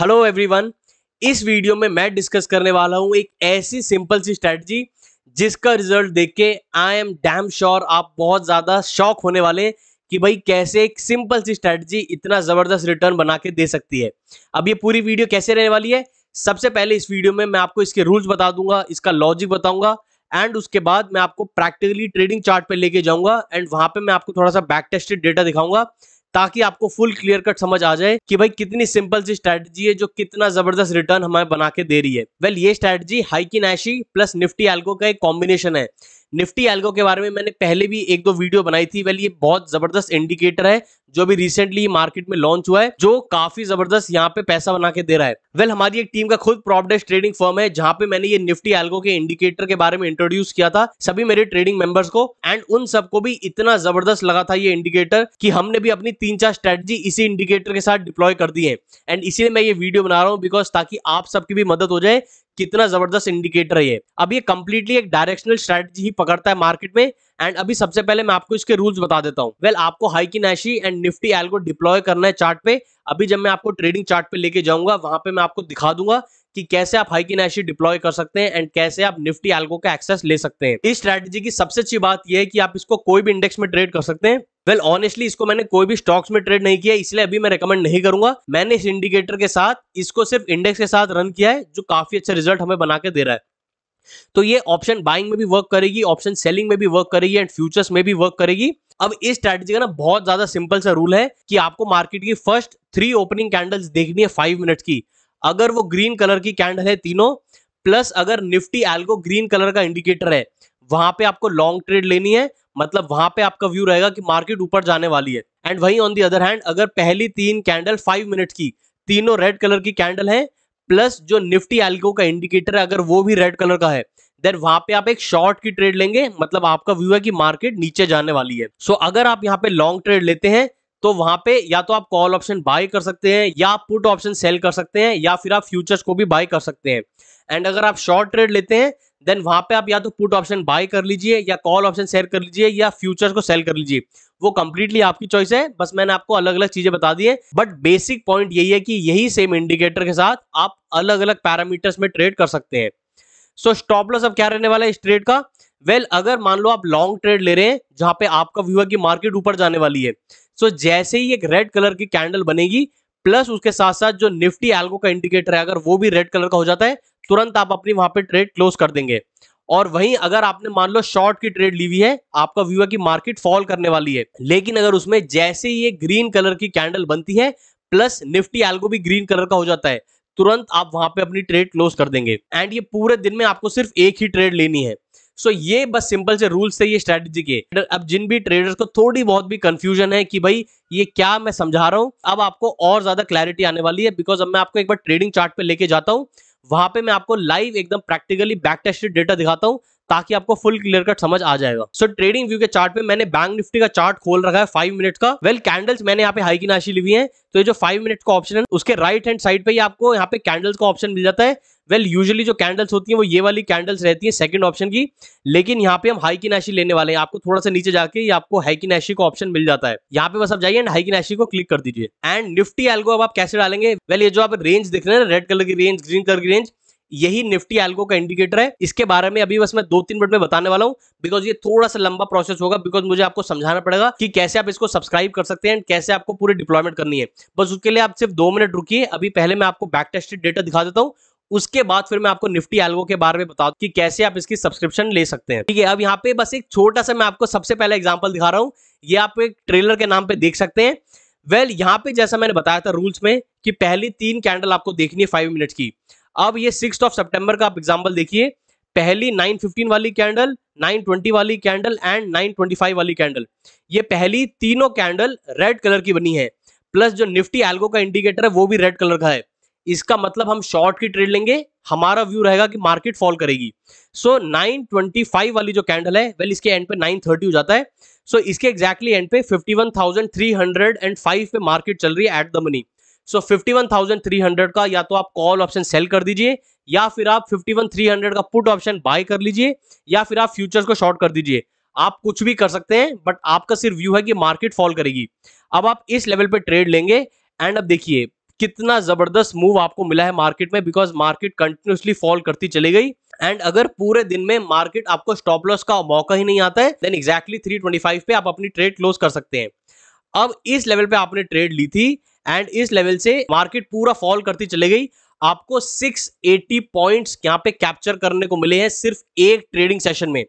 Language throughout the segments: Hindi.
हेलो एवरीवन इस वीडियो में मैं डिस्कस करने वाला हूँ एक ऐसी सिंपल सी स्ट्रेटजी जिसका रिजल्ट देख के आई एम डैम श्योर आप बहुत ज़्यादा शॉक होने वाले कि भाई कैसे एक सिंपल सी स्ट्रेटजी इतना ज़बरदस्त रिटर्न बना के दे सकती है अब ये पूरी वीडियो कैसे रहने वाली है सबसे पहले इस वीडियो में मैं आपको इसके रूल्स बता दूंगा इसका लॉजिक बताऊंगा एंड उसके बाद मैं आपको प्रैक्टिकली ट्रेडिंग चार्ट पे लेके जाऊंगा एंड वहां पे मैं आपको थोड़ा सा बैक टेस्टेड डेटा दिखाऊंगा ताकि आपको फुल क्लियर कट समझ आ जाए कि भाई कितनी सिंपल सी स्ट्रैटेजी है जो कितना जबरदस्त रिटर्न हमें बना के दे रही है वेल well, ये strategy Heikin plus Nifty algo का एक कॉम्बिनेशन है निफ्टी एल्गो के बारे में मैंने पहले भी एक दो वीडियो बनाई थी वेल ये बहुत जबरदस्त इंडिकेटर है जो अभी रिसेंटली मार्केट में लॉन्च हुआ है जो काफी जबरदस्त यहाँ पे पैसा बना के दे रहा है वेल well, हमारी एक टीम का खुद प्रॉपडेस्ट ट्रेडिंग फर्म है जहां पे मैंने ये निफ्टी एल्गो के इंडिकेटर के बारे में इंट्रोड्यूस किया था सभी मेरे ट्रेडिंग मेंबर्स को एंड उन सबको भी इतना जबरदस्त लगा था ये इंडिकेटर कि हमने भी अपनी तीन चार स्ट्रेटजी इसी इंडिकेटर के साथ डिप्लॉय कर दी है एंड इसीलिए मैं ये वीडियो बना रहा हूँ बिकॉज ताकि आप सबकी भी मदद हो जाए कितना जबरदस्त इंडिकेटर है अब ये कंप्लीटली एक डायरेक्शनल स्ट्रेटजी ही पकड़ता है मार्केट में एंड अभी सबसे पहले मैं आपको इसके रूल्स बता देता हूँ वेल well, आपको Heikin Ashi and Nifty algo को डिप्लॉय करना है चार्ट पे अभी जब मैं आपको ट्रेडिंग चार्ट पे लेके जाऊंगा वहां पे मैं आपको दिखा दूंगा कि कैसे आप हाइकिन एशी डिप्लॉय कर सकते हैं एंड कैसे आप निफ्टी एल्गो का एक्सेस ले सकते हैं इस स्ट्रैटेजी की सबसे अच्छी बात यह है कि आप इसको कोई भी इंडेक्स में ट्रेड कर सकते हैं वेल well, ऑनेस्टली इसको मैंने कोई भी स्टॉक्स में ट्रेड नहीं किया इसलिए अभी मैं रेकमेंड नहीं करूंगा मैंने इस इंडिकेटर के साथ इसको सिर्फ इंडेक्स के साथ रन किया है जो काफी अच्छा रिजल्ट हमें बना के दे रहा है तो ये ऑप्शन बाइंग में भी वर्क करेगी ऑप्शन सेलिंग में भी वर्क करेगी एंड फ्यूचर्स में भी वर्क करेगी अब इस स्ट्रैटेजी का ना बहुत ज्यादा सिंपल सा रूल है कि आपको मार्केट की फर्स्ट थ्री ओपनिंग कैंडल्स देखनी है फाइव मिनट की अगर वो ग्रीन कलर की कैंडल है तीनों प्लस अगर निफ्टी एल्गो ग्रीन कलर का इंडिकेटर है वहां पे आपको लॉन्ग ट्रेड लेनी है मतलब वहां पे आपका व्यू रहेगा कि मार्केट ऊपर जाने वाली है एंड वहीं ऑन दी अदर हैंड अगर पहली तीन कैंडल फाइव मिनट की तीनों रेड कलर की कैंडल है प्लस जो निफ्टी एल्गो का इंडिकेटर है अगर वो भी रेड कलर का है देन वहां पे आप एक शॉर्ट की ट्रेड लेंगे मतलब आपका व्यू है कि मार्केट नीचे जाने वाली है सो so, अगर आप यहाँ पे लॉन्ग ट्रेड लेते हैं तो वहां पे या तो आप कॉल ऑप्शन बाय कर सकते हैं या आप पुट ऑप्शन सेल कर सकते हैं या फिर आप फ्यूचर्स को भी बाय कर सकते हैं एंड अगर आप शॉर्ट ट्रेड लेते हैं देन वहां पे आप या तो पुट ऑप्शन बाय कर लीजिए या कॉल ऑप्शन सेल कर लीजिए या फ्यूचर्स को सेल कर लीजिए वो कंप्लीटली आपकी चॉइस है बस मैंने आपको अलग अलग चीजें बता दी है बट बेसिक पॉइंट यही है कि यही सेम इंडिकेटर के साथ आप अलग अलग पैरामीटर्स में ट्रेड कर सकते हैं सो स्टॉपलस अब क्या रहने वाला है इस ट्रेड का वेल well, अगर मान लो आप लॉन्ग ट्रेड ले रहे हैं जहां पे आपका व्यू है कि मार्केट ऊपर जाने वाली है सो so, जैसे ही एक रेड कलर की कैंडल बनेगी प्लस उसके साथ साथ जो निफ्टी एल्गो का इंडिकेटर है अगर वो भी रेड कलर का हो जाता है तुरंत आप अपनी वहां पे ट्रेड क्लोज कर देंगे और वहीं अगर आपने मान लो शॉर्ट की ट्रेड ली हुई है आपका व्यू है कि मार्केट फॉल करने वाली है लेकिन अगर उसमें जैसे ही ये ग्रीन कलर की कैंडल बनती है प्लस निफ्टी एल्गो भी ग्रीन कलर का हो जाता है तुरंत आप वहां पे अपनी ट्रेड क्लोज कर देंगे एंड ये पूरे दिन में आपको सिर्फ एक ही ट्रेड लेनी है सो ये बस सिंपल से रूल्स थे ये स्ट्रैटेजी के अब जिन भी ट्रेडर्स को थोड़ी बहुत भी कंफ्यूजन है कि भाई ये क्या मैं समझा रहा हूँ अब आपको और ज्यादा क्लैरिटी आने वाली है बिकॉज अब मैं आपको एक बार ट्रेडिंग चार्ट पे लेके जाता हूँ वहां पे मैं आपको लाइव एकदम प्रैक्टिकली बैक टेस्टेड डेटा दिखाता हूँ ताकि आपको फुल क्लियर कट समझ आ जाएगा सो ट्रेडिंग व्यू के चार्ट पे मैंने बैंक निफ्टी का चार्ट खोल रखा है फाइव मिनट का वेल well, कैंडल्स मैंने यहाँ पे हाई की नाशी ली हुई है तो ये जो फाइव मिनट का ऑप्शन है उसके राइट हैंड साइड पे ही आपको यहाँ पे कैंडल्स का ऑप्शन मिल जाता है वेल यूजुअली जो कैंडल्स होती हैं वो ये वाली कैंडल्स रहती हैं सेकंड ऑप्शन की लेकिन यहाँ पे हम हाई की नैशी लेने वाले हैं आपको थोड़ा सा नीचे जाके आपको हाई की नैशी का ऑप्शन मिल जाता है यहाँ पे बस आप जाइए एंड हाई की नैशी को क्लिक कर दीजिए एंड निफ्टी एल्गो अब आप कैसे डालेंगे वेल ये जो आप रेंज दिख रहे हैं रेड कलर की रेंज ग्रीन कलर की रेंज यही निफ्टी एल्गो का इंडिकेटर है इसके बारे में अभी बस मैं दो तीन मिनट में बताने वाला हूँ बिकॉज ये थोड़ा सा लंबा प्रोसेस होगा बिकॉज मुझे आपको समझाना पड़ेगा कि कैसे आप इसको सब्सक्राइब कर सकते हैं कैसे आपको पूरी डिप्लॉयमेंट करनी है बस उसके लिए आप सिर्फ दो मिनट रुकिए अभी पहले मैं आपको बैक टेस्टेड डेटा दिखा देता हूँ उसके बाद फिर मैं आपको निफ्टी एल्गो के बारे में बताऊ कि कैसे आप इसकी सब्सक्रिप्शन ले सकते हैं ठीक है अब यहाँ पे बस एक छोटा सा मैं आपको सबसे पहले एग्जाम्पल दिखा रहा हूँ ये आप एक ट्रेलर के नाम पर देख सकते हैं वेल well, यहाँ पे जैसा मैंने बताया था रूल्स में कि पहली तीन कैंडल आपको देखनी है फाइव मिनट की अब ये सिक्स ऑफ सेप्टेम्बर का आप एग्जाम्पल देखिए पहली फिफ्टीन वाली कैंडल ट्वेंटी वाली कैंडल एंड फाइव वाली कैंडल ये पहली तीनों कैंडल रेड कलर की बनी है प्लस जो निफ्टी एल्गो का इंडिकेटर है वो भी रेड कलर का है इसका मतलब हम शॉर्ट की ट्रेड लेंगे हमारा व्यू रहेगा कि मार्केट फॉल करेगी सो so, 925 वाली जो कैंडल है वेल इसके एंड पे 930 हो जाता है सो so, इसके एग्जैक्टली एंड पे 51,305 पे मार्केट चल रही है at the money so fifty one thousand three hundred का या तो आप कॉल ऑप्शन सेल कर दीजिए या फिर आप फिफ्टी वन थ्री हंड्रेड का पुट ऑप्शन बाय कर लीजिए या फिर आप फ्यूचर्स को शॉर्ट कर दीजिए आप कुछ भी कर सकते हैं बट आपका सिर्फ व्यू है कि मार्केट फॉल करेगी अब आप इस लेवल पे ट्रेड लेंगे एंड अब देखिए कितना जबरदस्त मूव आपको मिला है मार्केट में बिकॉज मार्केट कंटिन्यूसली फॉल करती चली गई एंड अगर पूरे दिन में मार्केट आपको स्टॉप लॉस का मौका ही नहीं आता है देन एग्जैक्टली फाइव पे आप अपनी ट्रेड क्लोज कर सकते हैं अब इस लेवल पे आपने ट्रेड ली थी एंड इस लेवल से मार्केट पूरा फॉल करती चली गई आपको 680 पॉइंट्स यहाँ पे कैप्चर करने को मिले हैं सिर्फ एक ट्रेडिंग सेशन में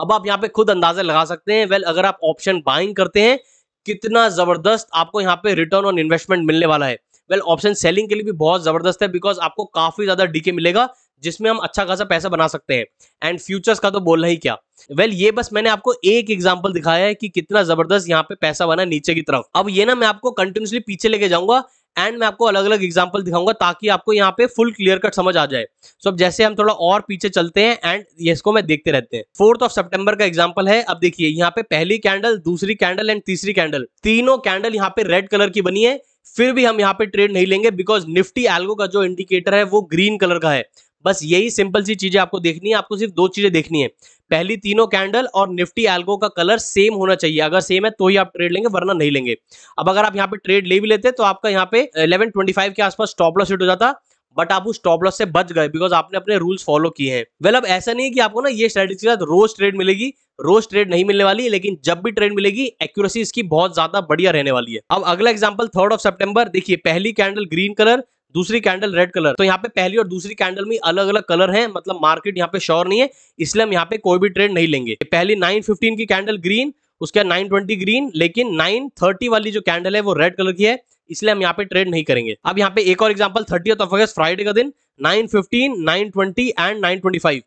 अब आप यहाँ पे खुद अंदाजा लगा सकते हैं वेल अगर आप ऑप्शन बाइंग करते हैं कितना जबरदस्त आपको यहाँ पे रिटर्न ऑन इन्वेस्टमेंट मिलने वाला है वेल ऑप्शन सेलिंग के लिए भी बहुत जबरदस्त है बिकॉज आपको काफी ज्यादा डीके मिलेगा जिसमें हम अच्छा खासा पैसा बना सकते हैं एंड फ्यूचर्स का तो बोलना ही क्या वेल well, ये बस मैंने आपको एक एग्जांपल दिखाया है कि कितना जबरदस्त यहाँ पे पैसा बना नीचे की तरफ अब ये ना मैं आपको कंटिन्यूसली पीछे लेके जाऊंगा एंड मैं आपको अलग अलग एग्जाम्पल दिखाऊंगा ताकि आपको यहाँ पे फुल क्लियर कट समझ आ जाए सो so, अब जैसे हम थोड़ा और पीछे चलते हैं एंड इसको मैं देखते रहते हैं फोर्थ ऑफ सेप्टेम्बर का एग्जाम्पल है अब देखिए यहाँ पे पहली कैंडल दूसरी कैंडल एंड तीसरी कैंडल तीनों कैंडल यहाँ पे रेड कलर की बनी है फिर भी हम यहाँ पे ट्रेड नहीं लेंगे बिकॉज निफ्टी एल्गो का जो इंडिकेटर है वो ग्रीन कलर का है बस यही सिंपल सी चीजें आपको देखनी है आपको सिर्फ दो चीजें देखनी है पहली तीनों कैंडल और निफ्टी एल्गो का कलर सेम होना चाहिए अगर सेम है तो ही आप ट्रेड लेंगे वरना नहीं लेंगे अब अगर आप यहाँ पे ट्रेड ले भी लेते तो आपका यहाँ पे 1125 के आसपास स्टॉप लॉस हिट हो जाता बट आप उस टॉप लॉस से बच गए बिकॉज आपने अपने रूल्स फॉलो किए हैं वेल अब ऐसा नहीं है कि आपको ना ये स्ट्रेटेजी के साथ रोज ट्रेड मिलेगी रोज ट्रेड नहीं मिलने वाली लेकिन जब भी ट्रेड मिलेगी एक्यूरेसी इसकी बहुत ज्यादा बढ़िया रहने वाली है अब अगला एग्जाम्पल थर्ड ऑफ सेप्टेम्बर देखिए पहली कैंडल ग्रीन कलर दूसरी कैंडल रेड कलर तो यहाँ पे पहली और दूसरी कैंडल में अलग अलग कलर है मतलब मार्केट यहाँ पे श्योर नहीं है इसलिए हम यहाँ पे कोई भी ट्रेड नहीं लेंगे पहली नाइन फिफ्टीन की कैंडल ग्रीन उसके बाद नाइन ट्वेंटी ग्रीन लेकिन नाइन थर्टी वाली जो कैंडल है वो रेड कलर की है इसलिए हम यहाँ पे ट्रेड नहीं करेंगे अब यहाँ पे एक और example thirty of August Friday का दिन nine fifteen nine twenty and nine twenty five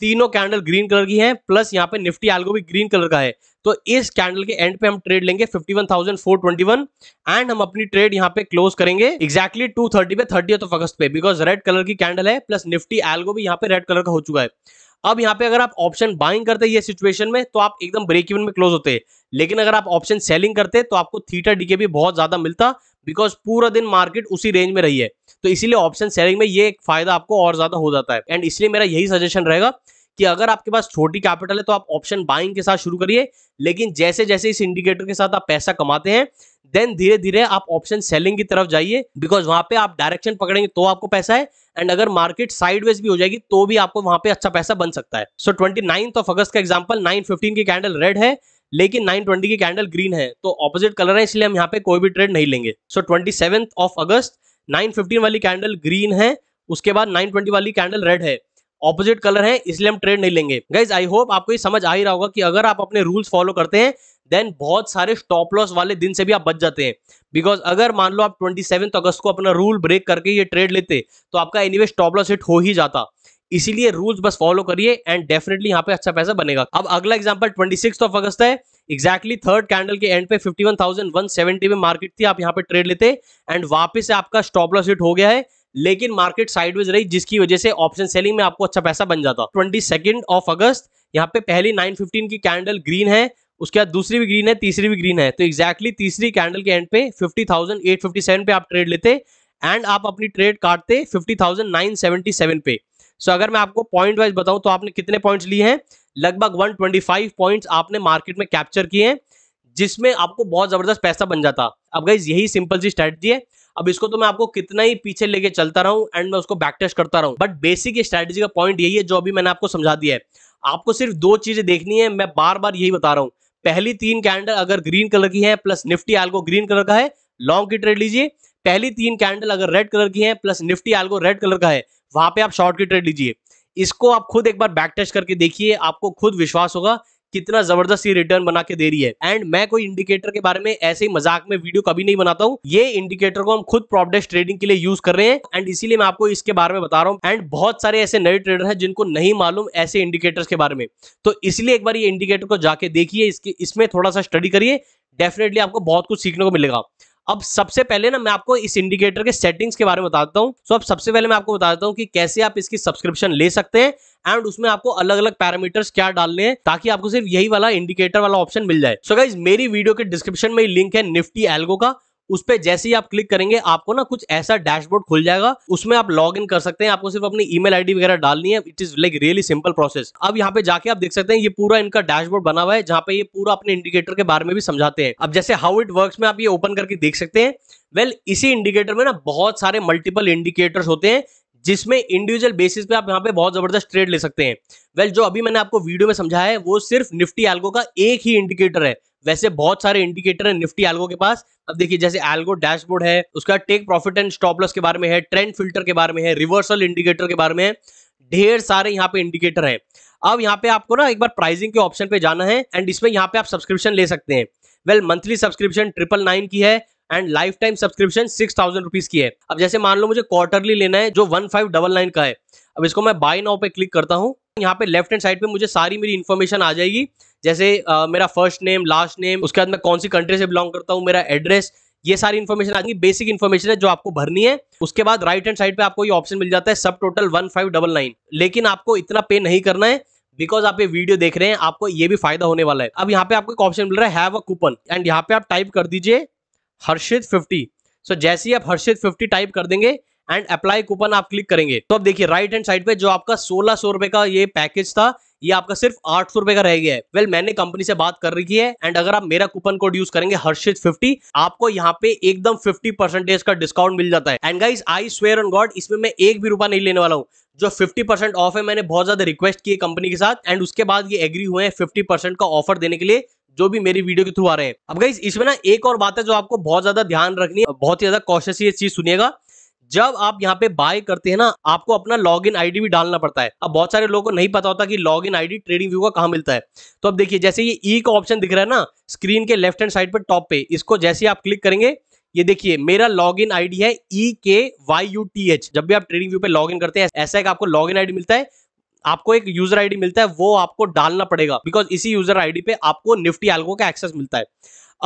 तीनों कैंडल ग्रीन कलर की हैं प्लस यहाँ पे निफ्टी एल्गो भी ग्रीन कलर का है तो इस कैंडल के एंड पे हम ट्रेड लेंगे 51,421 एंड हम अपनी ट्रेड यहाँ पे क्लोज करेंगे एक्जैक्टली exactly 230 पे थर्टी ऑफ अगस्त पे बिकॉज रेड कलर की कैंडल है प्लस निफ्टी एल्गो भी यहाँ पे रेड कलर का हो चुका है अब यहाँ पे अगर आप ऑप्शन बाइंग करते ये सिचुएशन में तो आप एकदम ब्रेक इवन में क्लोज होते लेकिन अगर आप ऑप्शन सेलिंग करते तो आपको थीटा डीके भी बहुत ज्यादा मिलता बिकॉज पूरा दिन मार्केट उसी रेंज में रही है तो इसीलिए ऑप्शन सेलिंग में ये एक फायदा आपको और ज्यादा हो जाता है एंड इसलिए मेरा यही सजेशन रहेगा कि अगर आपके पास छोटी कैपिटल है तो आप ऑप्शन बाइंग के साथ शुरू करिए लेकिन जैसे जैसे इस इंडिकेटर के साथ आप पैसा कमाते हैं देन धीरे धीरे आप ऑप्शन सेलिंग की तरफ जाइए बिकॉज वहां पे आप डायरेक्शन पकड़ेंगे तो आपको पैसा है एंड अगर मार्केट साइडवेज भी हो जाएगी तो भी आपको वहां पे अच्छा पैसा बन सकता है so twenty ninth of August का एग्जाम्पल नाइन फिफ्टीन की कैंडल रेड है लेकिन 920 की कैंडल ग्रीन है तो ऑपोजिट कलर है इसलिए हम यहाँ पे कोई भी ट्रेड नहीं लेंगे सो ट्वेंटी ऑफ अगस्त 915 वाली कैंडल ग्रीन है उसके बाद 920 वाली कैंडल रेड है ऑपोजिट कलर है इसलिए हम ट्रेड नहीं लेंगे गाइज आई होप आपको ये समझ आ ही रहा होगा कि अगर आप अपने रूल्स फॉलो करते हैं देन बहुत सारे स्टॉप लॉस वाले दिन से भी आप बच जाते हैं बिकॉज अगर मान लो आप 27 अगस्त को अपना रूल ब्रेक करके ये ट्रेड लेते तो आपका एनीवे स्टॉप लॉस हिट हो ही जाता इसीलिए रूल्स बस फॉलो करिए एंड डेफिनेटली यहाँ पे अच्छा पैसा बनेगा अब अगला एग्जांपल 26 ऑफ अगस्त है एक्जैक्टली थर्ड कैंडल के एंड पे 51,170 में मार्केट थी आप यहाँ पे ट्रेड लेते एंड वापस से आपका स्टॉप लॉस हिट हो गया है लेकिन मार्केट साइडवेज रही जिसकी वजह से ऑप्शन सेलिंग में आपको अच्छा पैसा बन जाता ट्वेंटी सेकेंड ऑफ अगस्त यहाँ पे पहली नाइन फिफ्टीन की कैंडल ग्रीन है उसके बाद दूसरी भी ग्रीन है तीसरी भी ग्रीन है तो एक्जैक्टली exactly तीसरी कैंडल के एंड पे fifty thousand eight fifty seven पे आप ट्रेड लेते एंड आप अपनी ट्रेड काटते fifty thousand nine seventy seven पे सो so, अगर मैं आपको पॉइंट वाइज बताऊं तो आपने कितने पॉइंट्स लिए हैं लगभग 125 पॉइंट्स आपने मार्केट में कैप्चर किए हैं जिसमें आपको बहुत जबरदस्त पैसा बन जाता अब गाइज यही सिंपल सी स्ट्रैटेजी है अब इसको तो मैं आपको कितना ही पीछे लेके चलता हूँ एंड मैं उसको बैक टेस्ट करता रहा बट बेसिक स्ट्रैटेजी का पॉइंट यही है जो अभी मैंने आपको समझा दिया है आपको सिर्फ दो चीजें देखनी है मैं बार बार यही बता रहा हूँ पहली तीन कैंडल अगर ग्रीन कलर की है plus Nifty algo green colour का है लॉन्ग की ट्रेड लीजिए पहली तीन कैंडल अगर रेड कलर की है plus Nifty algo red colour का है वहां पे आप शॉर्ट की ट्रेड लीजिए इसको आप खुद एक बार बैक टेस्ट करके देखिए आपको खुद विश्वास होगा कितना जबरदस्त ये रिटर्न बना के दे रही है एंड मैं कोई इंडिकेटर के बारे में ऐसे ही मजाक में वीडियो कभी नहीं बनाता हूँ ये इंडिकेटर को हम खुद प्रॉपडेस्ट ट्रेडिंग के लिए यूज कर रहे हैं एंड इसीलिए मैं आपको इसके बारे में बता रहा हूँ एंड बहुत सारे ऐसे नए ट्रेडर है जिनको नहीं मालूम ऐसे इंडिकेटर्स के बारे में तो इसलिए एक बार ये इंडिकेटर को जाके देखिए इसके इसमें थोड़ा सा स्टडी करिए डेफिनेटली आपको बहुत कुछ सीखने को मिलेगा अब सबसे पहले ना मैं आपको इस इंडिकेटर के सेटिंग्स के बारे में बताता हूँ सो अब सबसे पहले मैं आपको बता देता हूँ कि कैसे आप इसकी सब्सक्रिप्शन ले सकते हैं एंड उसमें आपको अलग अलग पैरामीटर्स क्या डालने हैं ताकि आपको सिर्फ यही वाला इंडिकेटर वाला ऑप्शन मिल जाए सो so, गाइज मेरी वीडियो के डिस्क्रिप्शन में लिंक है निफ्टी एल्गो का उस पर जैसे ही आप क्लिक करेंगे आपको ना कुछ ऐसा डैशबोर्ड खुल जाएगा उसमें आप लॉग इन कर सकते हैं आपको सिर्फ अपनी ईमेल आईडी वगैरह डालनी है it is like really simple process अब यहाँ पे जाके आप देख सकते हैं ये पूरा इनका डैशबोर्ड बना हुआ है जहाँ पे ये पूरा अपने इंडिकेटर के बारे में भी समझाते हैं अब जैसे हाउ इट वर्क में आप ये ओपन करके देख सकते हैं वेल well, इसी इंडिकेटर में ना बहुत सारे मल्टीपल इंडिकेटर्स होते हैं जिसमें इंडिविजुअल बेसिस पे आप यहाँ पे बहुत जबरदस्त ट्रेड ले सकते हैं वेल well, जो अभी मैंने आपको वीडियो में समझाया है वो सिर्फ निफ्टी एल्गो का एक ही इंडिकेटर है वैसे बहुत सारे इंडिकेटर है निफ्टी एल्गो के पास अब देखिए जैसे एल्गो डैशबोर्ड है उसका take profit and stop loss के बारे में है ट्रेंड फिल्टर के बारे में है रिवर्सल इंडिकेटर के बारे में ढेर सारे यहाँ पे इंडिकेटर है अब यहाँ पे आपको ना एक बार प्राइसिंग के ऑप्शन पे जाना है एंड इसमें यहाँ पे आप सब्सक्रिप्शन ले सकते हैं well monthly subscription triple nine की है and lifetime subscription six thousand rupees की है अब जैसे मान लो मुझे क्वार्टरली लेना है जो वन फाइव डबल नाइन का है अब इसको मैं बाय नाउ पे क्लिक करता हूँ यहाँ पे लेफ्ट हैंड साइड पे मुझे सारी मेरी इन्फॉर्मेशन आ जाएगी जैसे आ, मेरा फर्स्ट नेम लास्ट नेम उसके बाद मैं कौन सी कंट्री से बिलोंग करता हूँ मेरा एड्रेस ये सारी इन्फॉर्मेशन आ जाएगी बेसिक इन्फॉर्मेशन है जो आपको भरनी है उसके बाद राइट हैंड साइड पे आपको ये ऑप्शन मिल जाता है सब टोटल वन लेकिन आपको इतना पे नहीं करना है बिकॉज आप ये वीडियो देख रहे हैं आपको ये भी फायदा होने वाला है अब यहाँ पे आपको एक ऑप्शन मिल रहा है हैव अ कूपन एंड यहाँ पे आप टाइप कर दीजिए हर्षित फिफ्टी सो so, जैसे ही आप हर्षित फिफ्टी टाइप कर देंगे एंड अप्लाई कूपन आप क्लिक करेंगे तो अब देखिए राइट हैंड साइड पे जो आपका सोलह सौ रुपए का ये पैकेज था ये आपका सिर्फ आठ सौ रुपए का रह गया है वेल well, मैंने कंपनी से बात कर रखी है एंड अगर आप मेरा कूपन कोड यूज करेंगे हर्षित 50 आपको यहाँ पे एकदम 50 परसेंटेज का डिस्काउंट मिल जाता है and guys I swear on God इसमें मैं एक भी रुपया नहीं लेने वाला हूँ जो 50 परसेंट ऑफ है मैंने बहुत ज्यादा रिक्वेस्ट की कंपनी के साथ एंड उसके बाद ये एग्री हुए हैं फिफ्टी परसेंट का ऑफर देने के लिए जो भी मेरी वीडियो के थ्रू आ रहे हैं अब गाइस इसमें ना एक और बात है जो आपको बहुत ज्यादा ध्यान रखनी है बहुत ही ज्यादा कॉशियस ये चीज सुनिएगा जब आप यहाँ पे बाय करते हैं ना आपको अपना लॉग इन भी डालना पड़ता है अब बहुत सारे लोगों को नहीं पता होता कि लॉग इन आई ट्रेडिंग व्यू का कहा मिलता है तो अब देखिए जैसे ये ई e का ऑप्शन दिख रहा है ना स्क्रीन के लेफ्ट हैंड साइड पर टॉप पे इसको जैसे आप क्लिक करेंगे ये देखिए मेरा लॉग इन आई है ई के वाई यू टी एच जब भी आप ट्रेडिंग व्यू पे लॉग इन करते हैं ऐसा है कि आपको लॉग इन आई मिलता है आपको एक यूजर आईडी मिलता है वो आपको डालना पड़ेगा बिकॉज इसी यूजर आईडी पे आपको निफ्टी एल्गो का एक्सेस मिलता है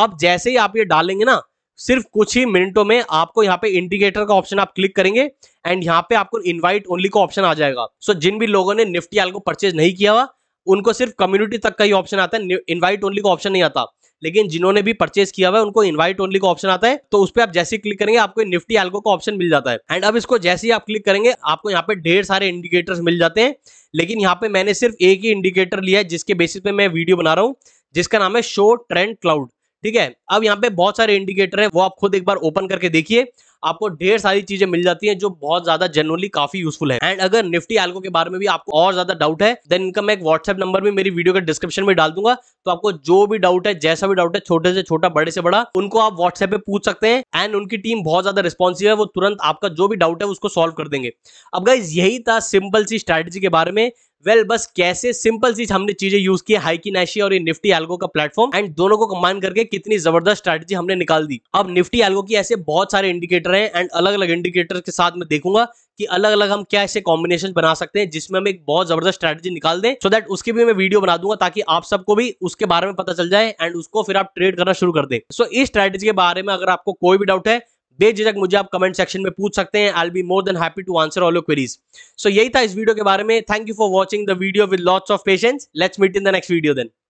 अब जैसे ही आप ये डालेंगे ना सिर्फ कुछ ही मिनटों में आपको यहाँ पे इंडिकेटर का ऑप्शन आप क्लिक करेंगे एंड यहाँ पे आपको इनवाइट ओनली का ऑप्शन आ जाएगा सो so, जिन भी लोगों ने निफ्टी एल को परचेज नहीं किया हुआ उनको सिर्फ कम्युनिटी तक का ही ऑप्शन आता है इनवाइट ओनली का ऑप्शन नहीं आता लेकिन जिन्होंने भी परचेज किया हुआ है उनको इनवाइट ओनली का ऑप्शन आता है तो उस पर आप जैसे क्लिक करेंगे आपको निफ्टी एल्को का ऑप्शन मिल जाता है एंड अब इसको जैसे ही आप क्लिक करेंगे आपको यहाँ पे ढेर सारे इंडिकेटर्स मिल जाते हैं लेकिन यहाँ पे मैंने सिर्फ एक ही इंडिकेटर लिया है जिसके बेसिस पे मैं वीडियो बना रहा हूँ जिसका नाम है शो ट्रेंड क्लाउड ठीक है अब यहाँ पे बहुत सारे इंडिकेटर है वो आप खुद एक बार ओपन करके देखिए आपको ढेर सारी चीजें मिल जाती है जो बहुत ज्यादा जनरली काफी यूजफुल है एंड अगर निफ्टी एल्गो के बारे में भी आपको और ज्यादा डाउट है देन इनका मैं एक व्हाट्सएप नंबर भी मेरी वीडियो के डिस्क्रिप्शन में डाल दूंगा तो आपको जो भी डाउट है जैसा भी डाउट है छोटे से छोटा बड़े से बड़ा उनको आप व्हाट्सएप पे पूछ सकते हैं एंड उनकी टीम बहुत ज्यादा रिस्पॉन्सिव है वो तुरंत आपका जो भी डाउट है उसको सॉल्व कर देंगे अब गाइज यही था सिंपल सी स्ट्रैटेजी के बारे में वेल well, बस कैसे सिंपल सी हमने चीजें यूज की हाई की नैशी और ये निफ्टी एल्गो का प्लेटफॉर्म एंड दोनों को कंबाइन करके कितनी जबरदस्त स्ट्रैटेजी हमने निकाल दी अब निफ्टी एल्गो की ऐसे बहुत सारे इंडिकेटर रहे हैं एंड अलग अलग इंडिकेटर के साथ मैं देखूंगा कि अलग अलग हम क्या ऐसे कॉम्बिनेशन बना सकते हैं जिसमें हम एक बहुत जबरदस्त स्ट्रैटेजी निकाल दें सो so दैट उसके भी मैं वीडियो बना दूंगा ताकि आप सबको भी उसके बारे में पता चल जाए एंड उसको फिर आप ट्रेड करना शुरू कर दें सो so, इस स्ट्रैटेजी के बारे में अगर आपको कोई भी डाउट है बेझिझक मुझे आप कमेंट सेक्शन में पूछ सकते हैं I be more than happy to answer all your queries so यही था इस वीडियो के बारे में thank you for watching the video with lots of patience let's meet in the next video then